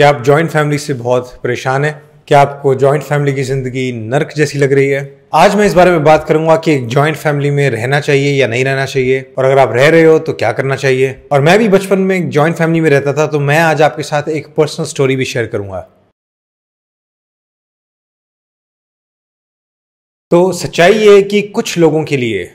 क्या आप joint family से बहुत परेशान हैं क्या आपको जॉइंट फैमिली की ज़िंदगी नर्क जैसी लग रही है आज मैं इस बारे में बात करूंगा कि एक जॉइंट फैमिली में रहना चाहिए या नहीं रहना चाहिए और अगर आप रह रहे हो तो क्या करना चाहिए और मैं भी बचपन में एक जॉइंट फैमिली में रहता था तो मैं आज आपके साथ एक पर्सनल स्टोरी भी शेयर करूंगा तो सच्चाई ये कि कुछ लोगों के लिए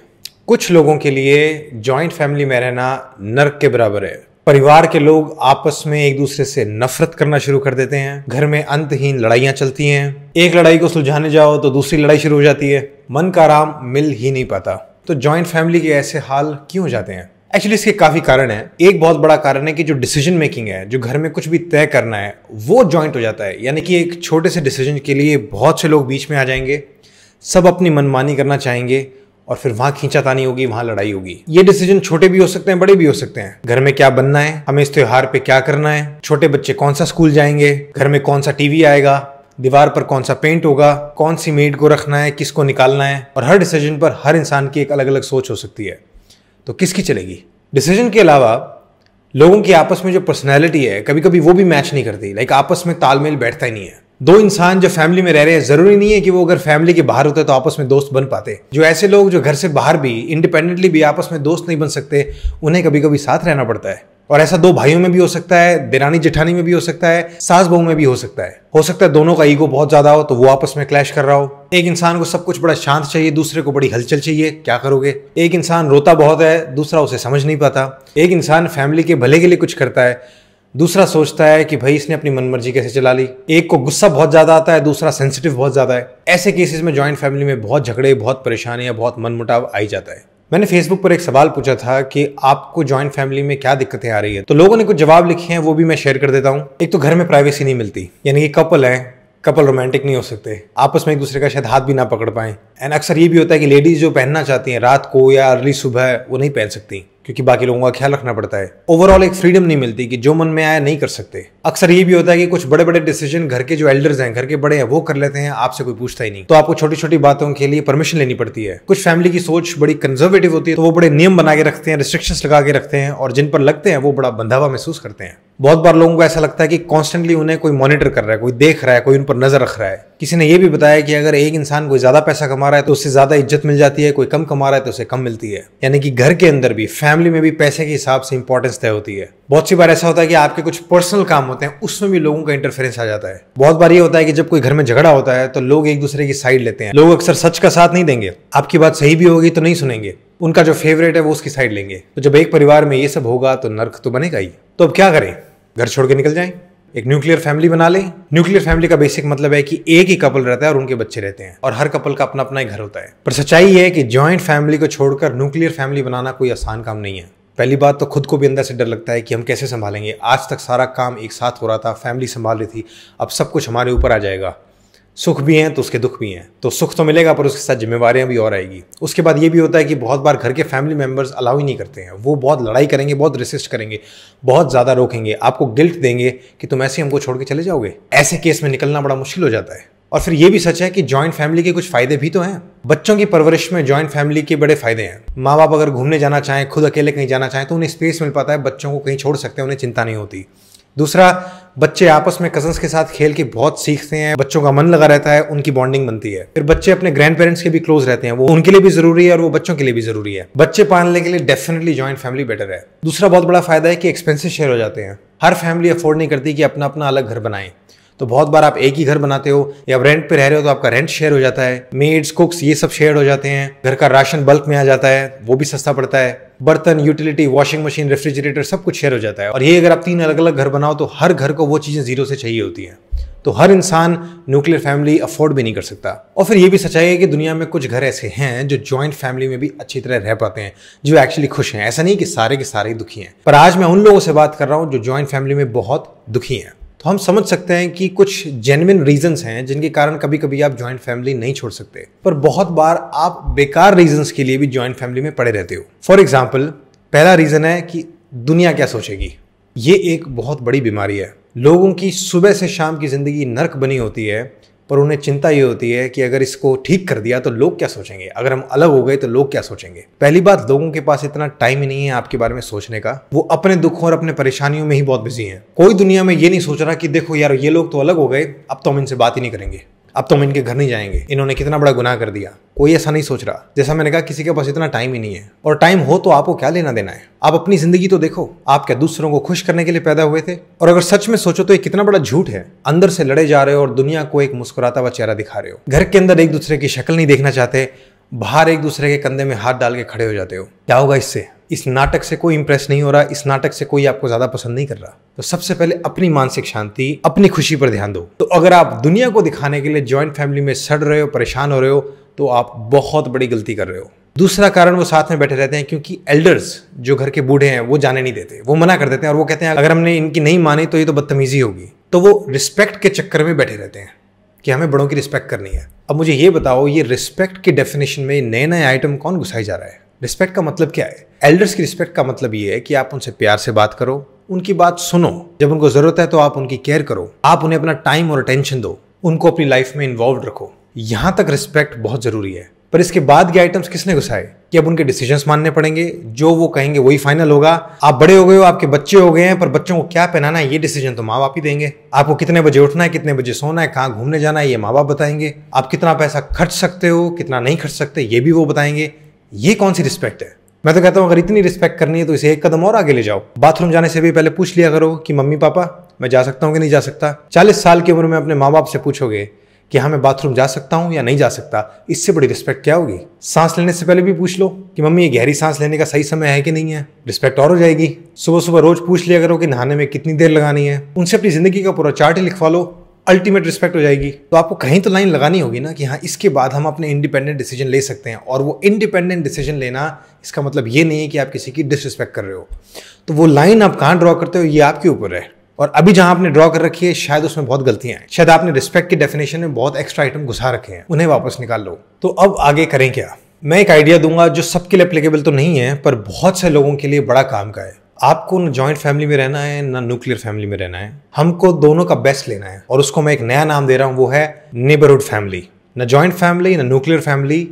कुछ लोगों के लिए जॉइंट फैमिली में रहना नर्क के बराबर है परिवार के लोग आपस में एक दूसरे से नफरत करना शुरू कर देते हैं घर में अंतहीन लड़ाइयाँ चलती हैं एक लड़ाई को सुलझाने जाओ तो दूसरी लड़ाई शुरू हो जाती है मन का आराम मिल ही नहीं पाता तो जॉइंट फैमिली के ऐसे हाल क्यों हो जाते हैं एक्चुअली इसके काफ़ी कारण हैं एक बहुत बड़ा कारण है कि जो डिसीजन मेकिंग है जो घर में कुछ भी तय करना है वो ज्वाइंट हो जाता है यानी कि एक छोटे से डिसीजन के लिए बहुत से लोग बीच में आ जाएंगे सब अपनी मनमानी करना चाहेंगे और फिर वहाँ खींचातानी होगी वहाँ लड़ाई होगी ये डिसीजन छोटे भी हो सकते हैं बड़े भी हो सकते हैं घर में क्या बनना है हमें इस त्यौहार पे क्या करना है छोटे बच्चे कौन सा स्कूल जाएंगे घर में कौन सा टीवी आएगा दीवार पर कौन सा पेंट होगा कौन सी मेड को रखना है किसको निकालना है और हर डिसीजन पर हर इंसान की एक अलग अलग सोच हो सकती है तो किसकी चलेगी डिसीजन के अलावा लोगों की आपस में जो पर्सनैलिटी है कभी कभी वो भी मैच नहीं करती लाइक आपस में तालमेल बैठता ही नहीं है दो इंसान जो फैमिली में रह रहे हैं जरूरी नहीं है कि वो अगर फैमिली के बाहर होते तो आपस में दोस्त बन पाते जो ऐसे लोग जो घर से बाहर भी इंडिपेंडेंटली भी आपस में दोस्त नहीं बन सकते उन्हें कभी कभी साथ रहना पड़ता है और ऐसा दो भाइयों में भी हो सकता है देरानी जेठानी में भी हो सकता है सास बहू में भी हो सकता है हो सकता है दोनों का ईगो बहुत ज्यादा हो तो वो आपस में क्लैश कर रहा हो एक इंसान को सब कुछ बड़ा शांत चाहिए दूसरे को बड़ी हलचल चाहिए क्या करोगे एक इंसान रोता बहुत है दूसरा उसे समझ नहीं पाता एक इंसान फैमिली के भले के लिए कुछ करता है दूसरा सोचता है कि भाई इसने अपनी मनमर्जी कैसे चला ली एक को गुस्सा बहुत ज़्यादा आता है दूसरा सेंसिटिव बहुत ज़्यादा है ऐसे केसेस में ज्वाइंट फैमिली में बहुत झगड़े बहुत परेशानियां बहुत मनमुटाव आई जाता है मैंने फेसबुक पर एक सवाल पूछा था कि आपको ज्वाइंट फैमिली में क्या दिक्कतें आ रही है तो लोगों ने कुछ जवाब लिखे हैं वो भी मैं शेयर कर देता हूँ एक तो घर में प्राइवेसी नहीं मिलती यानी कि कपल है कपल रोमांटिक नहीं हो सकते आपस में एक दूसरे का शायद हाथ भी ना पकड़ पाए एंड अक्सर ये भी होता है कि लेडीज़ जो पहनना चाहती हैं रात को या अर्ली सुबह वो नहीं पहन सकती क्योंकि बाकी लोगों का ख्याल रखना पड़ता है ओवरऑल एक फ्रीडम नहीं मिलती कि जो मन में आया नहीं कर सकते अक्सर ये भी होता है कि कुछ बड़े बड़े डिसीजन घर के जो एल्डर्स हैं घर के बड़े हैं वो कर लेते हैं आपसे कोई पूछता ही नहीं तो आपको छोटी छोटी बातों के लिए परमिशन लेनी पड़ती है कुछ फैमिली की सोच बड़ी कंजर्वेटिव होती है तो वो बड़े नियम बना के रखते हैं रिस्ट्रिक्शंस लगा के रखते हैं और जिन पर लगते हैं वो बड़ा बंधावा महसूस करते हैं बहुत बार लोगों को ऐसा लगता है कि कॉन्स्टेंटली उन्हें कोई मॉनिटर कर रहा है कोई देख रहा है कोई उन पर नजर रख रहा है किसी ने यह भी बताया कि अगर एक इंसान कोई ज़्यादा पैसा कमा रहा है तो उससे ज़्यादा इज्जत मिल जाती है कोई कम कमा रहा है तो उसे कम मिलती है यानी कि घर के अंदर भी फैमिली में भी पैसे के हिसाब से इंपॉर्टेंस तय होती है बहुत सी बार ऐसा होता है कि आपके कुछ पर्सनल काम होते हैं उसमें भी लोगों का इंटरफेरेंस आ जाता है बहुत बार ये होता है कि जब कोई घर में झगड़ा होता है तो लोग एक दूसरे की साइड लेते हैं लोग अक्सर सच का साथ नहीं देंगे आपकी बात सही भी होगी तो नहीं सुनेंगे उनका जो फेवरेट है वो उसकी साइड लेंगे तो जब एक परिवार में ये सब होगा तो नर्क तो बनेगा ही तो अब क्या करें घर छोड़ के निकल जाएं एक न्यूक्लियर फैमिली बना ले न्यूक्लियर फैमिली का बेसिक मतलब है कि एक ही कपल रहता है और उनके बच्चे रहते हैं और हर कपल का अपना अपना ही घर होता है पर सच्चाई है कि ज्वाइंट फैमिली को छोड़कर न्यूक्लियर फैमिली बनाना कोई आसान काम नहीं है पहली बात तो खुद को भी अंदर से डर लगता है कि हम कैसे संभालेंगे आज तक सारा काम एक साथ हो रहा था फैमिली संभाल रही थी अब सब कुछ हमारे ऊपर आ जाएगा सुख भी हैं तो उसके दुख भी हैं तो सुख तो मिलेगा पर उसके साथ जिम्मेवारियाँ भी और आएगी उसके बाद ये भी होता है कि बहुत बार घर के फैमिली मेम्बर्स अलाउ ही नहीं करते हैं वो बहुत लड़ाई करेंगे बहुत रिसिस्ट करेंगे बहुत ज़्यादा रोकेंगे आपको गिल्ट देंगे कि तुम ऐसे हमको छोड़ के चले जाओगे ऐसे केस में निकलना बड़ा मुश्किल हो जाता है और फिर ये भी सच है कि जॉइंट फैमिली के कुछ फायदे भी तो हैं बच्चों की परवरिश में जॉइंट फैमिली के बड़े फायदे हैं माँ बाप अगर घूमने जाना चाहें खुद अकेले कहीं जाना चाहें तो उन्हें स्पेस मिल पाता है बच्चों को कहीं छोड़ सकते हैं उन्हें चिंता नहीं होती दूसरा बच्चे आपस में कजन्स के साथ खेल के बहुत सीखते हैं बच्चों का मन लगा रहता है उनकी बॉन्डिंग बनती है फिर बच्चे अपने ग्रैंड पेरेंट्स के भी क्लोज रहते हैं वो उनके लिए भी जरूरी है और वो बच्चों के लिए भी जरूरी है बच्चे पालने के लिए डेफिनेटली ज्वाइंट फैमिली बेटर है दूसरा बहुत बड़ा फायदा है कि एक्सपेंसिव शेयर हो जाते हैं हर फैमिली अफोर्ड नहीं करती कि अपना अपना अलग घर बनाए तो बहुत बार आप एक ही घर बनाते हो या रेंट पे रह रहे हो तो आपका रेंट शेयर हो जाता है मेड्स कुक्स ये सब शेयर हो जाते हैं घर का राशन बल्क में आ जाता है वो भी सस्ता पड़ता है बर्तन यूटिलिटी वॉशिंग मशीन रेफ्रिजरेटर सब कुछ शेयर हो जाता है और ये अगर आप तीन अलग अलग घर बनाओ तो हर घर को वो चीज़ें जीरो से चाहिए होती हैं तो हर इंसान न्यूक्लियर फैमिली अफोर्ड भी नहीं कर सकता और फिर ये भी सच्चाई है कि दुनिया में कुछ घर ऐसे हैं जो जॉइंट फैमिली में भी अच्छी तरह रह पाते हैं जो एक्चुअली खुश हैं ऐसा नहीं कि सारे के सारे दुखी हैं पर आज मैं उन लोगों से बात कर रहा हूँ जो जॉइंट फैमिली में बहुत दुखी हैं तो हम समझ सकते हैं कि कुछ जेनविन रीजंस हैं जिनके कारण कभी कभी आप ज्वाइंट फैमिली नहीं छोड़ सकते पर बहुत बार आप बेकार रीजंस के लिए भी ज्वाइंट फैमिली में पड़े रहते हो फॉर एग्जाम्पल पहला रीज़न है कि दुनिया क्या सोचेगी ये एक बहुत बड़ी बीमारी है लोगों की सुबह से शाम की ज़िंदगी नर्क बनी होती है पर उन्हें चिंता ये होती है कि अगर इसको ठीक कर दिया तो लोग क्या सोचेंगे अगर हम अलग हो गए तो लोग क्या सोचेंगे पहली बात लोगों के पास इतना टाइम ही नहीं है आपके बारे में सोचने का वो अपने दुखों और अपने परेशानियों में ही बहुत बिजी हैं कोई दुनिया में ये नहीं सोच रहा कि देखो यार ये लोग तो अलग हो गए अब तो हम इनसे बात ही नहीं करेंगे अब तो हम इनके घर नहीं जाएंगे इन्होंने कितना बड़ा गुनाह कर दिया कोई ऐसा नहीं सोच रहा जैसा मैंने कहा किसी के पास इतना टाइम ही नहीं है और टाइम हो तो आपको क्या लेना देना है आप अपनी जिंदगी तो देखो आप क्या दूसरों को खुश करने के लिए पैदा हुए थे और अगर सच में सोचो तो ये कितना बड़ा झूठ है अंदर से लड़े जा रहे हो और दुनिया को एक मुस्कुराता हुआ चेहरा दिखा रहे हो घर के अंदर एक दूसरे की शक्ल नहीं देखना चाहते बाहर एक दूसरे के कंधे में हाथ डाल के खड़े हो जाते हो क्या होगा इससे इस नाटक से कोई इंप्रेस नहीं हो रहा इस नाटक से कोई आपको ज्यादा पसंद नहीं कर रहा तो सबसे पहले अपनी मानसिक शांति अपनी खुशी पर ध्यान दो तो अगर आप दुनिया को दिखाने के लिए ज्वाइंट फैमिली में सड़ रहे हो परेशान हो रहे हो तो आप बहुत बड़ी गलती कर रहे हो दूसरा कारण वो साथ में बैठे रहते हैं क्योंकि एल्डर्स जो घर के बूढ़े हैं वो जाने नहीं देते वो मना कर देते हैं और वो कहते हैं अगर हमने इनकी नहीं मानी तो ये तो बदतमीजी होगी तो वो रिस्पेक्ट के चक्कर में बैठे रहते हैं कि हमें बड़ों की रिस्पेक्ट करनी है अब मुझे ये बताओ ये रिस्पेक्ट की डेफिनेशन में नए नए आइटम कौन घुसाई जा रहा है रिस्पेक्ट का मतलब क्या है एल्डर्स की रिस्पेक्ट का मतलब ये है कि आप उनसे प्यार से बात करो उनकी बात सुनो जब उनको ज़रूरत है तो आप उनकी केयर करो आप उन्हें अपना टाइम और अटेंशन दो उनको अपनी लाइफ में इन्वॉल्व रखो यहाँ तक रिस्पेक्ट बहुत ज़रूरी है पर इसके बाद के आइटम्स किसने घुसाए कि अब उनके डिसीजंस मानने पड़ेंगे जो वो कहेंगे वही फाइनल होगा आप बड़े हो गए हो आपके बच्चे हो गए हैं पर बच्चों को क्या पहनाना है ये डिसीजन तो माँ बाप ही देंगे आपको कितने बजे उठना है कितने बजे सोना है कहाँ घूमने जाना है ये माँ बाप बताएंगे आप कितना पैसा खर्च सकते हो कितना नहीं खर्च सकते ये भी वो बताएंगे ये कौन सी रिस्पेक्ट है मैं तो कहता हूँ अगर इतनी रिस्पेक्ट करनी है तो इसे एक कदम और आगे ले जाओ बाथरूम जाने से भी पहले पूछ लिया करो कि मम्मी पापा मैं जा सकता हूँ कि नहीं जा सकता चालीस साल की उम्र में अपने माँ बाप से पूछोगे कि हाँ मैं बाथरूम जा सकता हूँ या नहीं जा सकता इससे बड़ी रिस्पेक्ट क्या होगी सांस लेने से पहले भी पूछ लो कि मम्मी ये गहरी सांस लेने का सही समय है कि नहीं है रिस्पेक्ट और हो जाएगी सुबह सुबह रोज पूछ लिया करो कि नहाने में कितनी देर लगानी है उनसे अपनी जिंदगी का पूरा चार्ट ही लिखवा लो अल्टीमेट रिस्पेक्ट हो जाएगी तो आपको कहीं तो लाइन लगानी होगी ना कि हाँ इसके बाद हम अपने इंडिपेंडेंट डिसीजन ले सकते हैं और वो इंडिपेंडेंट डिसीजन लेना इसका मतलब ये नहीं है कि आप किसी की डिसरिस्पेक्ट कर रहे हो तो वो लाइन आप कहाँ ड्रॉ करते हो ये आपके ऊपर है और अभी जहां आपने ड्रॉ कर रखी है शायद उसमें बहुत गलतियां हैं शायद आपने रिस्पेक्ट की डेफिनेशन में बहुत एक्स्ट्रा आइटम घुसा रखे हैं उन्हें वापस निकाल लो तो अब आगे करें क्या मैं एक आइडिया दूंगा जो सबके लिए अप्लीकेबल तो नहीं है पर बहुत से लोगों के लिए बड़ा काम का है आपको ना ज्वाइंट फैमिली में रहना है ना न्यूक्लियर फैमिली में रहना है हमको दोनों का बेस्ट लेना है और उसको मैं एक नया नाम दे रहा हूँ वो है नेबरहुड फैमिली ना ज्वाइंट फैमिली न nuclear family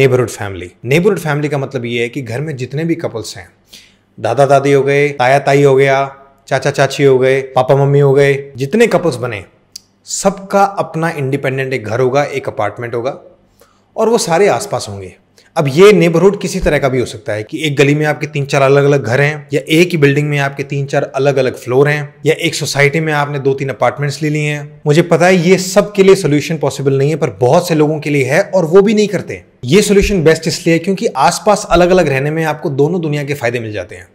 neighbourhood family neighbourhood family का मतलब ये है कि घर में जितने भी कपल्स हैं दादा दादी हो गए ताया ताई हो गया चाचा चाची हो गए पापा मम्मी हो गए जितने कपल्स बने सबका अपना इंडिपेंडेंट एक घर होगा एक अपार्टमेंट होगा और वो सारे आसपास होंगे अब ये नेबरहुड किसी तरह का भी हो सकता है कि एक गली में आपके तीन चार अलग अलग घर हैं या एक ही बिल्डिंग में आपके तीन चार अलग अलग फ्लोर हैं या एक सोसाइटी में आपने दो तीन अपार्टमेंट्स ले लिए हैं मुझे पता है ये सब के लिए सोल्यूशन पॉसिबल नहीं है पर बहुत से लोगों के लिए है और वो भी नहीं करते ये सोल्यूशन बेस्ट इसलिए क्योंकि आसपास अलग अलग रहने में आपको दोनों दुनिया के फायदे मिल जाते हैं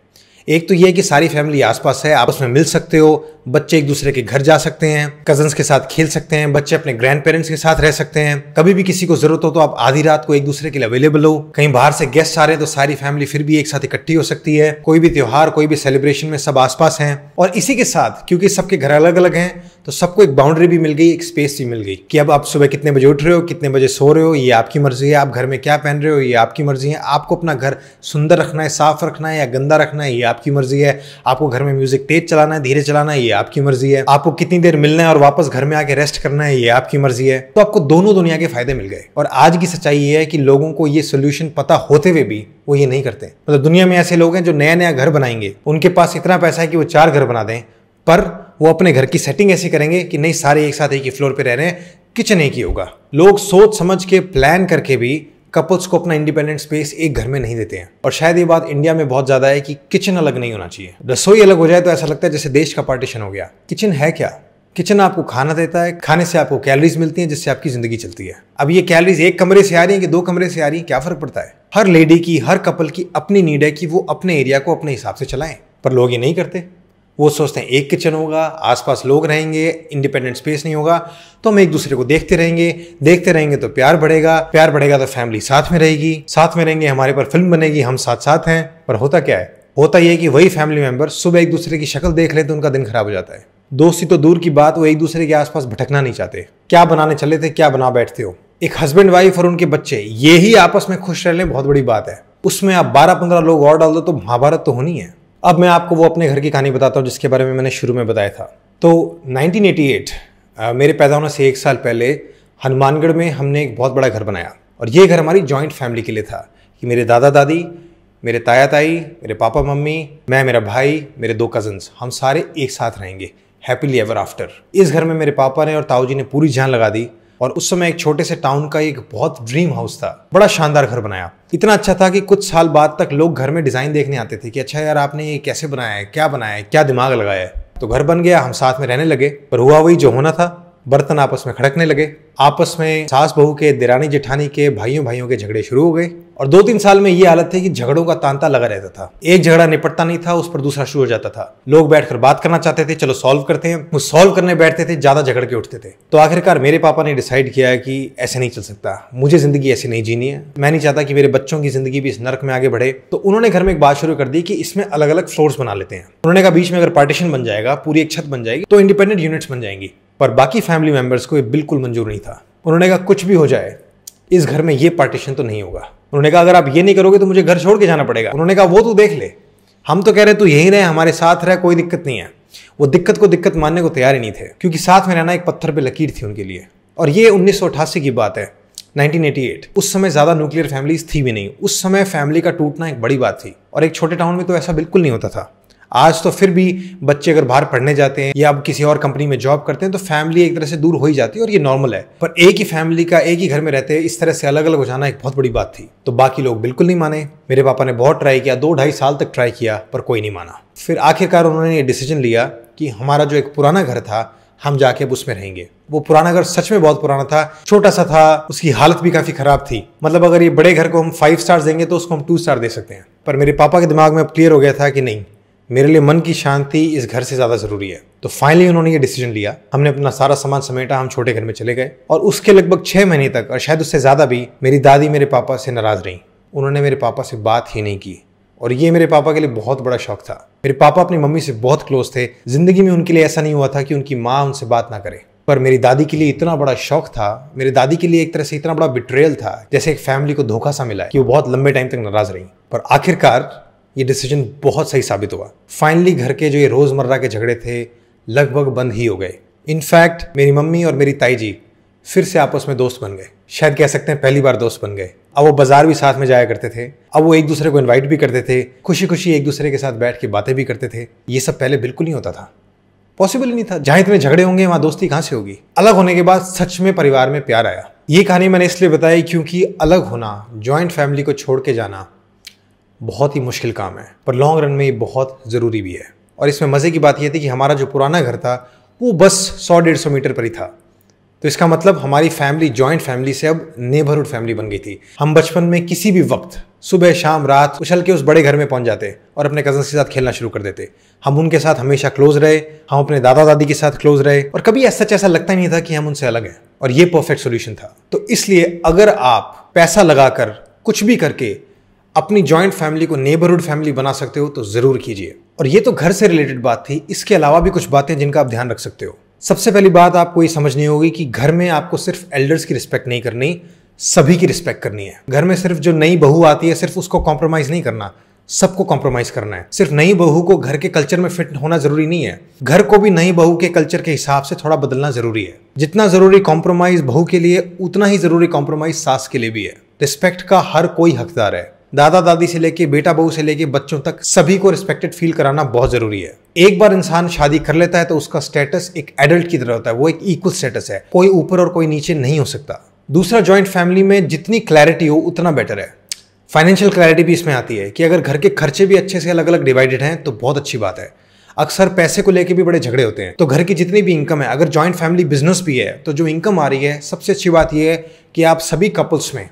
एक तो ये है कि सारी फैमिली आसपास है आपस में मिल सकते हो बच्चे एक दूसरे के घर जा सकते हैं कजन्स के साथ खेल सकते हैं बच्चे अपने ग्रैंड पेरेंट्स के साथ रह सकते हैं कभी भी किसी को जरूरत हो तो आप आधी रात को एक दूसरे के लिए अवेलेबल हो कहीं बाहर से गेस्ट आ रहे हैं तो सारी फैमिली फिर भी एक साथ इकट्ठी हो सकती है कोई भी त्यौहार कोई भी सेलिब्रेशन में सब आसपास हैं और इसी के साथ क्योंकि सबके घर अलग अलग हैं तो सबको एक बाउंड्री भी मिल गई एक स्पेस भी मिल गई कि अब आप सुबह कितने बजे उठ रहे हो कितने बजे सो रहे हो ये आपकी मर्जी है आप घर में क्या पहन रहे हो ये आपकी मर्जी है आपको अपना घर सुंदर रखना है साफ रखना है या गंदा रखना है ये आपकी मर्जी है आपको घर में म्यूजिक तेज चलाना है धीरे चलाना है ये आपकी मर्जी है आपको कितनी देर मिलना है और वापस घर में आके रेस्ट करना है ये आपकी मर्जी है तो आपको दोनों दुनिया के फायदे मिल गए और आज की सच्चाई ये है कि लोगों को ये सोल्यूशन पता होते हुए भी वो ये नहीं करते मतलब दुनिया में ऐसे लोग हैं जो नया नया घर बनाएंगे उनके पास इतना पैसा है कि वो चार घर बना दें पर वो अपने घर की सेटिंग ऐसी करेंगे कि नहीं सारे एक साथ एक ही फ्लोर पर रह रहे हैं किचन एक ही होगा लोग सोच समझ के प्लान करके भी कपल्स को अपना इंडिपेंडेंट स्पेस एक घर में नहीं देते हैं और शायद ये बात इंडिया में बहुत ज़्यादा है कि किचन अलग नहीं होना चाहिए रसोई अलग हो जाए तो ऐसा लगता है जैसे देश का पार्टीशन हो गया किचन है क्या किचन आपको खाना देता है खाने से आपको कैलोरीज मिलती हैं जिससे आपकी ज़िंदगी चलती है अब ये कैलोरीज एक कमरे से आ रही हैं कि दो कमरे से आ रही हैं क्या फ़र्क पड़ता है हर लेडी की हर कपल की अपनी नीड है कि वो अपने एरिया को अपने हिसाब से चलाएं पर लोग ये नहीं करते वो सोचते हैं एक किचन होगा आसपास लोग रहेंगे इंडिपेंडेंट स्पेस नहीं होगा तो हम एक दूसरे को देखते रहेंगे देखते रहेंगे तो प्यार बढ़ेगा प्यार बढ़ेगा तो फैमिली साथ में रहेगी साथ में रहेंगे हमारे पर फिल्म बनेगी हम साथ साथ हैं पर होता क्या है होता यह कि वही फैमिली मेंबर सुबह एक दूसरे की शक्ल देख लेते तो उनका दिन खराब हो जाता है दोस्ती तो दूर की बात वो एक दूसरे के आसपास भटकना नहीं चाहते क्या बनाने चले थे क्या बना बैठते हो एक हस्बैंड वाइफ और उनके बच्चे ये ही आपस में खुश रह लें बहुत बड़ी बात है उसमें आप बारह पंद्रह लोग और डाल दो तो महाभारत तो होनी है अब मैं आपको वो अपने घर की कहानी बताता हूँ जिसके बारे में मैंने शुरू में बताया था तो 1988 एट मेरे पैदा होने से एक साल पहले हनुमानगढ़ में हमने एक बहुत बड़ा घर बनाया और ये घर हमारी जॉइंट फैमिली के लिए था कि मेरे दादा दादी मेरे ताया ताई मेरे पापा मम्मी मैं मेरा भाई मेरे दो कज़न्स हम सारे एक साथ रहेंगे हैप्पीली एवर आफ्टर इस घर में मेरे पापा ने और ताऊ जी ने पूरी जान लगा दी और उस समय एक छोटे से टाउन का एक बहुत ड्रीम हाउस था बड़ा शानदार घर बनाया इतना अच्छा था कि कुछ साल बाद तक लोग घर में डिज़ाइन देखने आते थे कि अच्छा यार आपने ये कैसे बनाया है क्या बनाया है क्या दिमाग लगाया है तो घर बन गया हम साथ में रहने लगे पर हुआ वही जो होना था बर्तन आपस में खड़कने लगे आपस में सास बहू के दिरानी जेठानी के भाइयों भाइयों के झगड़े शुरू हो गए और दो तीन साल में ये हालत थी कि झगड़ों का तांता लगा रहता था एक झगड़ा निपटता नहीं था उस पर दूसरा शुरू हो जाता था लोग बैठकर बात करना चाहते थे चलो सॉल्व करते हैं वो सॉल्व करने बैठते थे ज्यादा झगड़ के उठते थे तो आखिरकार मेरे पापा ने डिसाइड किया कि ऐसे नहीं चल सकता मुझे जिंदगी ऐसी नहीं जीनी है मैं नहीं चाहता कि मेरे बच्चों की जिंदगी भी इस नर्क में आगे बढ़े तो उन्होंने घर में एक बात शुरू कर दी कि इसमें अलग अलग फ्लोर्स बना लेते हैं उन्होंने कहा बीच में अगर पार्टीशन बन जाएगा पूरी एक छत बन जाएगी तो इंडिपेंडेंट यूनिट्स बन जाएंगी पर बाकी फैमिली मेम्बर्स को ये बिल्कुल मंजूर नहीं था उन्होंने कहा कुछ भी हो जाए इस घर में ये पार्टीशन तो नहीं होगा उन्होंने कहा अगर आप ये नहीं करोगे तो मुझे घर छोड़ के जाना पड़ेगा उन्होंने कहा वो तो देख ले हम तो कह रहे तू यहीं रहे हमारे साथ रहे कोई दिक्कत नहीं है वो दिक्कत को दिक्कत मानने को तैयार ही नहीं थे क्योंकि साथ में रहना एक पत्थर पर लकीर थी उनके लिए और ये उन्नीस की बात है 1988 उस समय ज़्यादा न्यूक्लियर फैमिलीज थी भी नहीं उस समय फैमिली का टूटना एक बड़ी बात थी और एक छोटे टाउन में तो ऐसा बिल्कुल नहीं होता था आज तो फिर भी बच्चे अगर बाहर पढ़ने जाते हैं या अब किसी और कंपनी में जॉब करते हैं तो फैमिली एक तरह से दूर हो ही जाती है और ये नॉर्मल है पर एक ही फैमिली का एक ही घर में रहते इस तरह से अलग अलग हो जाना एक बहुत बड़ी बात थी तो बाकी लोग बिल्कुल नहीं माने मेरे पापा ने बहुत ट्राई किया दो ढाई साल तक ट्राई किया पर कोई नहीं माना फिर आखिरकार उन्होंने ये डिसीजन लिया कि हमारा जो एक पुराना घर था हम जाके अब उसमें रहेंगे वो पुराना घर सच में बहुत पुराना था छोटा सा था उसकी हालत भी काफी खराब थी मतलब अगर ये बड़े घर को हम फाइव स्टार देंगे तो उसको हम टू स्टार दे सकते हैं पर मेरे पापा के दिमाग में अब क्लियर हो गया था कि नहीं मेरे लिए मन की शांति इस घर से ज़्यादा ज़रूरी है तो फाइनली उन्होंने ये डिसीजन लिया हमने अपना सारा सामान समेटा हम छोटे घर में चले गए और उसके लगभग छः महीने तक और शायद उससे ज़्यादा भी मेरी दादी मेरे पापा से नाराज़ रहीं उन्होंने मेरे पापा से बात ही नहीं की और ये मेरे पापा के लिए बहुत बड़ा शौक था मेरे पापा अपनी मम्मी से बहुत क्लोज थे ज़िंदगी में उनके लिए ऐसा नहीं हुआ था कि उनकी माँ उनसे बात ना करे पर मेरी दादी के लिए इतना बड़ा शौक था मेरी दादी के लिए एक तरह से इतना बड़ा बिट्रेयल था जैसे एक फैमिली को धोखा सा मिला कि वो बहुत लंबे टाइम तक नाराज़ रही पर आखिरकार ये डिसीजन बहुत सही साबित हुआ फाइनली घर के जो ये रोज़मर्रा के झगड़े थे लगभग बंद ही हो गए इनफैक्ट मेरी मम्मी और मेरी ताई जी फिर से आपस में दोस्त बन गए शायद कह सकते हैं पहली बार दोस्त बन गए अब वो बाजार भी साथ में जाया करते थे अब वो एक दूसरे को इनवाइट भी करते थे खुशी खुशी एक दूसरे के साथ बैठ के बातें भी करते थे ये सब पहले बिल्कुल नहीं होता था पॉसिबल ही नहीं था जहां इतने झगड़े होंगे वहां दोस्ती कहां से होगी अलग होने के बाद सच में परिवार में प्यार आया ये कहानी मैंने इसलिए बताई क्योंकि अलग होना ज्वाइंट फैमिली को छोड़ के जाना बहुत ही मुश्किल काम है पर लॉन्ग रन में ये बहुत ज़रूरी भी है और इसमें मज़े की बात यह थी कि हमारा जो पुराना घर था वो बस सौ डेढ़ सौ मीटर पर ही था तो इसका मतलब हमारी फैमिली जॉइंट फैमिली से अब नेबरहुड फैमिली बन गई थी हम बचपन में किसी भी वक्त सुबह शाम रात उछल के उस बड़े घर में पहुंच जाते और अपने कजन के साथ खेलना शुरू कर देते हम उनके साथ हमेशा क्लोज रहे हम अपने दादा दादी के साथ क्लोज रहे और कभी ऐसा ऐसा लगता ही नहीं था कि हम उनसे अलग हैं और ये परफेक्ट सोल्यूशन था तो इसलिए अगर आप पैसा लगाकर कुछ भी करके अपनी जॉइंट फैमिली को नेबरहुड फैमिली बना सकते हो तो ज़रूर कीजिए और ये तो घर से रिलेटेड बात थी इसके अलावा भी कुछ बातें जिनका आप ध्यान रख सकते हो सबसे पहली बात आपको ये समझनी होगी कि घर में आपको सिर्फ एल्डर्स की रिस्पेक्ट नहीं करनी सभी की रिस्पेक्ट करनी है घर में सिर्फ जो नई बहू आती है सिर्फ उसको कॉम्प्रोमाइज़ नहीं करना सबको कॉम्प्रोमाइज़ करना है सिर्फ नई बहू को घर के कल्चर में फिट होना ज़रूरी नहीं है घर को भी नई बहू के कल्चर के हिसाब से थोड़ा बदलना ज़रूरी है जितना ज़रूरी कॉम्प्रोमाइज़ बहू के लिए उतना ही ज़रूरी कॉम्प्रोमाइज़ सास के लिए भी है रिस्पेक्ट का हर कोई हकदार है दादा दादी से लेके बेटा बहू से लेके बच्चों तक सभी को रिस्पेक्टेड फील कराना बहुत ज़रूरी है एक बार इंसान शादी कर लेता है तो उसका स्टेटस एक एडल्ट की तरह होता है वो एक इक्वल स्टेटस है कोई ऊपर और कोई नीचे नहीं हो सकता दूसरा जॉइंट फैमिली में जितनी क्लैरिटी हो उतना बेटर है फाइनेंशियल क्लैरिटी भी इसमें आती है कि अगर घर के खर्चे भी अच्छे से अलग अलग डिवाइडेड हैं तो बहुत अच्छी बात है अक्सर पैसे को लेकर भी बड़े झगड़े होते हैं तो घर की जितनी भी इनकम है अगर जॉइंट फैमिली बिजनेस भी है तो जो इनकम आ रही है सबसे अच्छी बात यह है कि आप सभी कपल्स में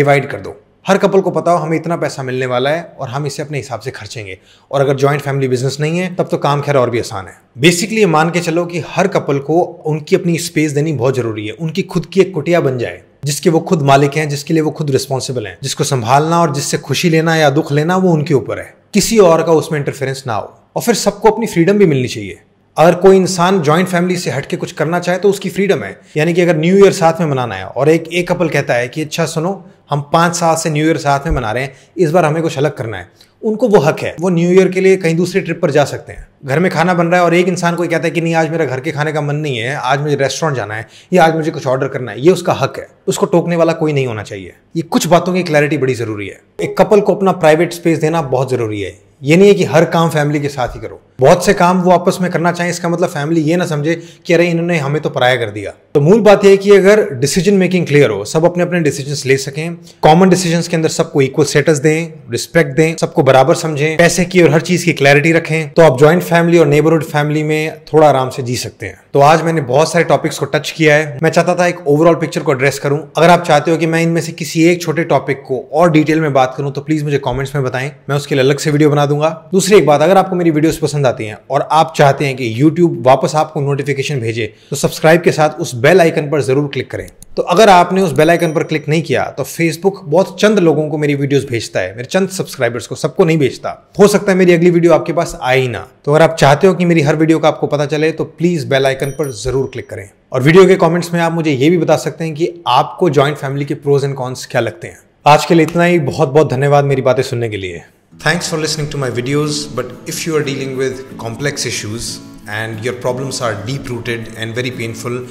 डिवाइड कर दो हर कपल को पता हो हमें इतना पैसा मिलने वाला है और हम इसे अपने हिसाब से खर्चेंगे और अगर ज्वाइंट फैमिली बिजनेस नहीं है तब तो काम खैर और भी आसान है बेसिकली ये मान के चलो कि हर कपल को उनकी अपनी स्पेस देनी बहुत जरूरी है उनकी खुद की एक कुटिया बन जाए जिसके वो खुद मालिक हैं जिसके लिए वो खुद रिस्पॉन्सिबल हैं जिसको संभालना और जिससे खुशी लेना या दुख लेना वो उनके ऊपर है किसी और का उसमें इंटरफेरेंस ना हो और फिर सबको अपनी फ्रीडम भी मिलनी चाहिए अगर कोई इंसान ज्वाइंट फैमिली से हट के कुछ करना चाहे तो उसकी फ्रीडम है यानी कि अगर न्यू ईयर साथ में मनाना है और एक एक कपल कहता है कि अच्छा सुनो हम पाँच साल से न्यू ईयर साथ में मना रहे हैं इस बार हमें कुछ अलग करना है उनको वो हक है वो न्यू ईयर के लिए कहीं दूसरे ट्रिप पर जा सकते हैं घर में खाना बन रहा है और एक इंसान को कहता है कि नहीं आज मेरा घर के खाने का मन नहीं है आज मुझे रेस्टोरेंट जाना है या आज मुझे कुछ ऑर्डर करना है ये उसका हक है उसको टोकने वाला कोई नहीं होना चाहिए ये कुछ बातों की क्लैरिटी बड़ी ज़रूरी है एक कपल को अपना प्राइवेट स्पेस देना बहुत ज़रूरी है ये नहीं है कि हर काम फैमिली के साथ ही करो बहुत से काम वो आपस में करना चाहें इसका मतलब फैमिली ये ना समझे कि अरे इन्होंने हमें तो पराया कर दिया तो मूल बात यह कि अगर डिसीजन मेकिंग क्लियर हो सब अपने अपने डिसीजंस ले सकें कॉमन डिसीजंस के अंदर सबको इक्वल स्टेटस दें रिस्पेक्ट दें सबको बराबर समझें पैसे की और हर चीज की क्लैरिटी रखें तो आप ज्वाइंट फैमिली और नेबरहुड फैमिली में थोड़ा आराम से जी सकते हैं तो आज मैंने बहुत सारे टॉपिक्स को टच किया है मैं चाहता था एक ओवरऑल पिक्चर को एड्रेस करूं अगर आप चाहते हो कि मैं इनमें से किसी एक छोटे टॉपिक को और डिटेल में बात करूं तो प्लीज मुझे कॉमेंट्स में बताएं मैं उसके लिए अलग से वीडियो बना दूंगा दूसरी एक बात अगर आपको मेरी वीडियो पसंद पसंद आती हैं और आप चाहते हैं कि YouTube वापस आपको नोटिफिकेशन भेजे तो सब्सक्राइब के साथ उस बेल आइकन पर ज़रूर क्लिक करें तो अगर आपने उस बेल आइकन पर क्लिक नहीं किया तो फेसबुक बहुत चंद लोगों को मेरी वीडियोस भेजता है मेरे चंद सब्सक्राइबर्स को सबको नहीं भेजता हो सकता है मेरी अगली वीडियो आपके पास आए ही ना तो अगर आप चाहते हो कि मेरी हर वीडियो का आपको पता चले तो प्लीज़ बेल आइकन पर ज़रूर क्लिक करें और वीडियो के कॉमेंट्स में आप मुझे ये भी बता सकते हैं कि आपको ज्वाइंट फैमिली के प्रोज एंड कॉन्स क्या लगते हैं आज के लिए इतना ही बहुत बहुत धन्यवाद मेरी बातें सुनने के लिए Thanks for listening to my videos, but if you are dealing with complex issues and your problems are deep rooted and very painful,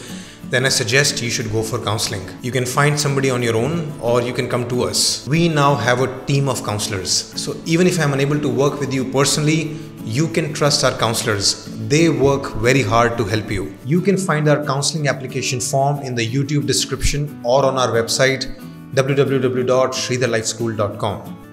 then I suggest you should go for counseling. You can find somebody on your own or you can come to us. We now have a team of counselors. So even if I'm unable to work with you personally, you can trust our counselors. They work very hard to help you. You can find our counseling application form in the YouTube description or on our website www.sridharlifeschool.com.